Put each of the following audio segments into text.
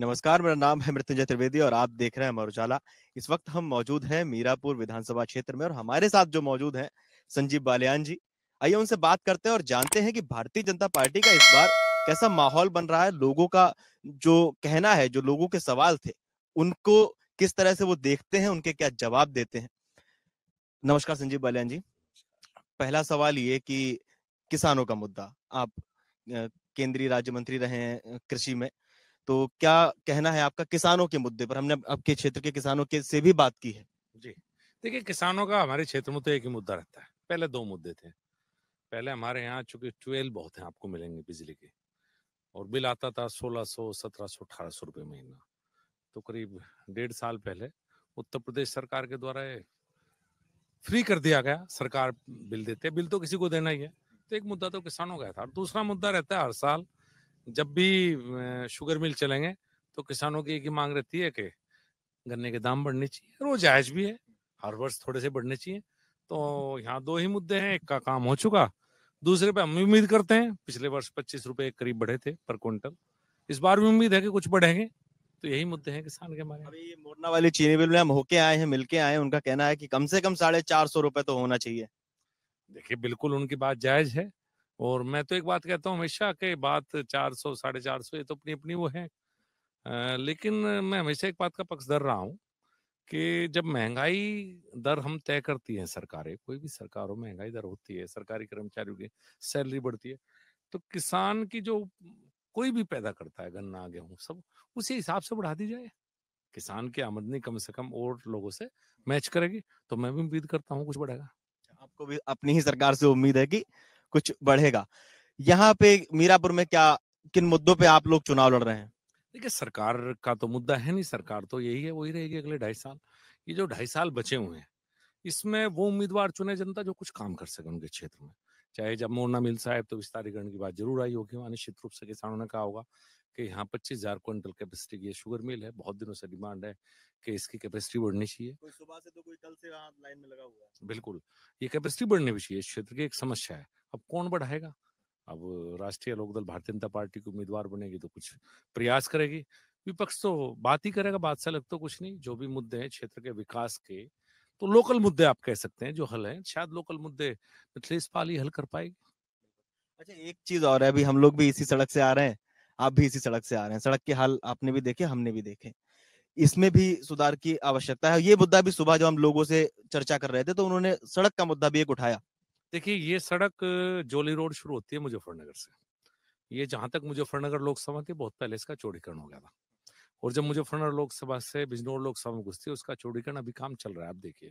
नमस्कार मेरा नाम है मृत्युंजय त्रिवेदी और आप देख रहे हैं अमर उजाला इस वक्त हम मौजूद हैं मीरापुर विधानसभा क्षेत्र में और हमारे साथ जो मौजूद हैं संजीव बालियान जी आइए उनसे बात करते हैं और जानते हैं कि भारतीय जनता पार्टी का इस बार कैसा माहौल बन रहा है लोगों का जो कहना है जो लोगों के सवाल थे उनको किस तरह से वो देखते हैं उनके क्या जवाब देते हैं नमस्कार संजीव बालियान जी पहला सवाल ये कि किसानों का मुद्दा आप केंद्रीय राज्य मंत्री रहे हैं कृषि में तो क्या कहना है आपका किसानों के मुद्दे पर हमने आपके क्षेत्र के किसानों के से भी बात की है जी देखिए किसानों का हमारे क्षेत्र में तो एक ही मुद्दा रहता है पहले दो मुद्दे थे पहले हमारे यहाँ चूंकि ट्वेल बहुत है आपको मिलेंगे बिजली के और बिल आता था सोलह सौ सत्रह सौ अठारह सौ रुपये महीना तो करीब डेढ़ साल पहले उत्तर प्रदेश सरकार के द्वारा फ्री कर दिया गया सरकार बिल देते बिल तो किसी को देना ही है तो एक मुद्दा तो किसानों का था और दूसरा मुद्दा रहता है हर साल जब भी शुगर मिल चलेंगे तो किसानों की एक ही मांग रहती है कि गन्ने के दाम बढ़ने चाहिए वो जायज भी है हर वर्ष थोड़े से बढ़ने चाहिए तो यहाँ दो ही मुद्दे हैं एक का काम हो चुका दूसरे पे हम भी उम्मीद करते हैं पिछले वर्ष पच्चीस रुपए करीब बढ़े थे पर क्विंटल इस बार भी उम्मीद है कि कुछ बढ़ेंगे तो यही मुद्दे हैं किसान के हमारे अभी मोरना वाली चीनी बिल में हम होके आए हैं मिलके आए हैं उनका कहना है कि कम से कम साढ़े चार सौ रुपए तो होना चाहिए देखिए बिल्कुल उनकी बात जायज है और मैं तो एक बात कहता हूँ हमेशा के बात चार सौ साढ़े चार सौ ये तो अपनी अपनी वो है आ, लेकिन मैं हमेशा एक बात का पक्षधर रहा हूँ कि जब महंगाई दर हम तय करती हैं सरकारें कोई भी सरकार हो महंगाई दर होती है सरकारी कर्मचारियों की सैलरी बढ़ती है तो किसान की जो कोई भी पैदा करता है गन्ना गेहूं सब उसी हिसाब से बढ़ा दी जाए किसान की आमदनी कम से कम और लोगों से मैच करेगी तो मैं भी उम्मीद करता हूँ कुछ बढ़ेगा आपको भी अपनी ही सरकार से उम्मीद है कि कुछ बढ़ेगा यहाँ पे मीरापुर में क्या किन मुद्दों पे आप लोग चुनाव लड़ रहे हैं देखिए सरकार का तो मुद्दा है नहीं सरकार तो यही है वही रहेगी अगले ढाई साल ये जो ढाई साल बचे हुए हैं इसमें वो उम्मीदवार चुने जनता जो कुछ काम कर सके उनके क्षेत्र में चाहे जब मोरना मिल साहब तो विस्तारीकरण की बात जरूर आई होगी अनिश्चित निश्चित रूप से किसानों ने कहा होगा कि यहाँ पच्चीस हजार क्विंटल कैपेसिटी की शुगर मिल है बहुत दिनों से डिमांड है कि इसकी कैपेसिटी बढ़नी चाहिए सुबह से तो कोई कल से लाइन में लगा हुआ है बिल्कुल ये कैपेसिटी बढ़नी भी चाहिए इस क्षेत्र की एक समस्या है अब कौन बढ़ाएगा अब राष्ट्रीय लोकदल भारतीय जनता पार्टी की उम्मीदवार बनेगी तो कुछ प्रयास करेगी विपक्ष तो बात ही करेगा बात से लग तो कुछ नहीं जो भी मुद्दे हैं क्षेत्र के विकास के तो लोकल मुद्दे आप कह सकते हैं जो हल हैं शायद लोकल मुद्दे मिथिलेश पाल ही हल कर पाएगी अच्छा एक चीज और है अभी हम लोग भी इसी सड़क से आ रहे हैं आप भी इसी सड़क से आ रहे हैं सड़क के हाल आपने भी देखे हमने भी देखे इसमें भी सुधार की आवश्यकता है ये मुद्दा भी सुबह जब हम लोगों से चर्चा कर रहे थे तो उन्होंने सड़क का मुद्दा भी एक उठाया देखिए ये सड़क जोली रोड शुरू होती है मुजफ्फरनगर से ये जहां तक मुजफ्फरनगर लोकसभा थी बहुत पहले इसका चौड़ीकरण हो गया था और जब मुजफ्फरनगर लोकसभा से बिजनौर लोकसभा में घुसती है उसका चौड़ीकरण अभी काम चल रहा है आप देखिए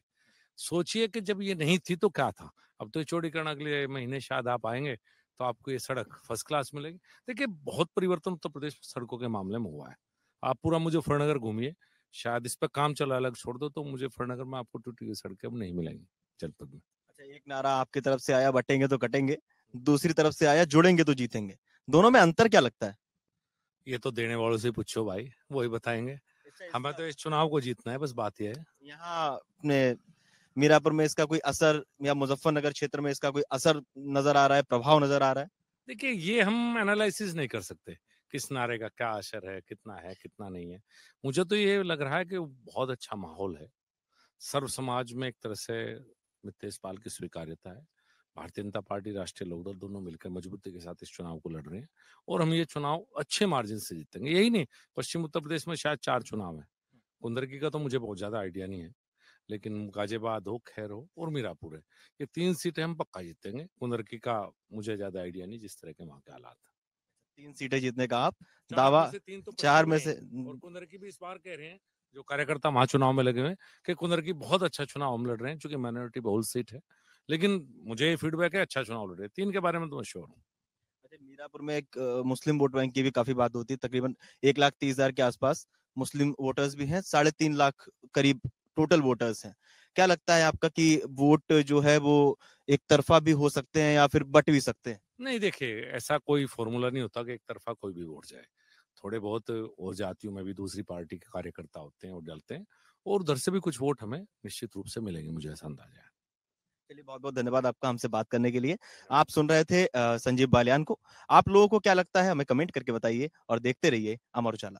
सोचिए कि जब ये नहीं थी तो क्या था अब तो चौड़ीकरण अगले महीने शायद आप आएंगे तो आपको ये सड़क फर्स्ट क्लास मिलेगी देखिए बहुत परिवर्तन उत्तर प्रदेश में सड़कों के मामले में हुआ है आप पूरा मुझे मुजफ्फरनगर घूमिए शायद इस पर काम चला अलग छोड़ दो तो मुझे मुजफ्फरनगर में आपको टूटी हुई सड़कें अब नहीं मिलेंगी जनपद में अच्छा एक नारा आपकी तरफ से आया बटेंगे तो कटेंगे दूसरी तरफ से आया जुड़ेंगे तो जीतेंगे दोनों में अंतर क्या लगता है ये तो देने वालों से पूछो भाई वही बताएंगे अच्छा, हमें तो इस चुनाव को जीतना है बस बात यह है यहाँ अपने मीरापुर में इसका कोई असर या मुजफ्फरनगर क्षेत्र में इसका कोई असर नजर आ रहा है प्रभाव नजर आ रहा है देखिए ये हम एनालिसिस नहीं कर सकते किस नारे का क्या असर है कितना है कितना नहीं है मुझे तो ये लग रहा है कि बहुत अच्छा माहौल है सर्व समाज में एक तरह से पाल की स्वीकार्यता है भारतीय जनता पार्टी राष्ट्रीय लोकदल दोनों मिलकर मजबूती के साथ इस चुनाव को लड़ रहे हैं और हम ये चुनाव अच्छे मार्जिन से जीतेंगे यही नहीं पश्चिम उत्तर प्रदेश में शायद चार चुनाव है कुंदरकी हम्म। का तो मुझे बहुत ज्यादा आइडिया नहीं है लेकिन गाजियाबाद हो खैर हो और मीरापुर है ये तीन सीटें हम पक्का जीतेंगे कुंदरकी का मुझे ज्यादा आइडिया नहीं जिस तरह के वहाँ के हालात तीन सीटें जीतने का आप दावा तीन तो चार में से और कुंदरकी भी इस बार कह रहे हैं जो कार्यकर्ता महाचुनाव में लगे हुए हैं कि कुंदरकी बहुत अच्छा चुनाव हम लड़ रहे हैं चूंकि माइनॉरिटी बहुल सीट है लेकिन मुझे ये फीडबैक है अच्छा चुनाव लड़ रहे हैं तीन के बारे में तो मैं श्योर हूँ अच्छा, मीरापुर में एक मुस्लिम वोट बैंक की भी काफी बात होती है तकरीबन एक लाख तीस हजार के आसपास मुस्लिम वोटर्स भी हैं साढ़े तीन लाख करीब टोटल वोटर्स हैं क्या लगता है आपका कि वोट जो है वो एक तरफा भी हो सकते हैं या फिर बट भी सकते हैं नहीं देखिए ऐसा कोई फॉर्मूला नहीं होता कि एक तरफा कोई भी वोट जाए थोड़े बहुत और जातियों में भी दूसरी पार्टी के कार्यकर्ता होते हैं और डलते हैं और उधर से भी कुछ वोट हमें निश्चित रूप से मिलेंगे मुझे ऐसा अंदाजा है चलिए बहुत बहुत धन्यवाद आपका हमसे बात करने के लिए आप सुन रहे थे संजीव बालियान को आप लोगों को क्या लगता है हमें कमेंट करके बताइए और देखते रहिए अमर उजाला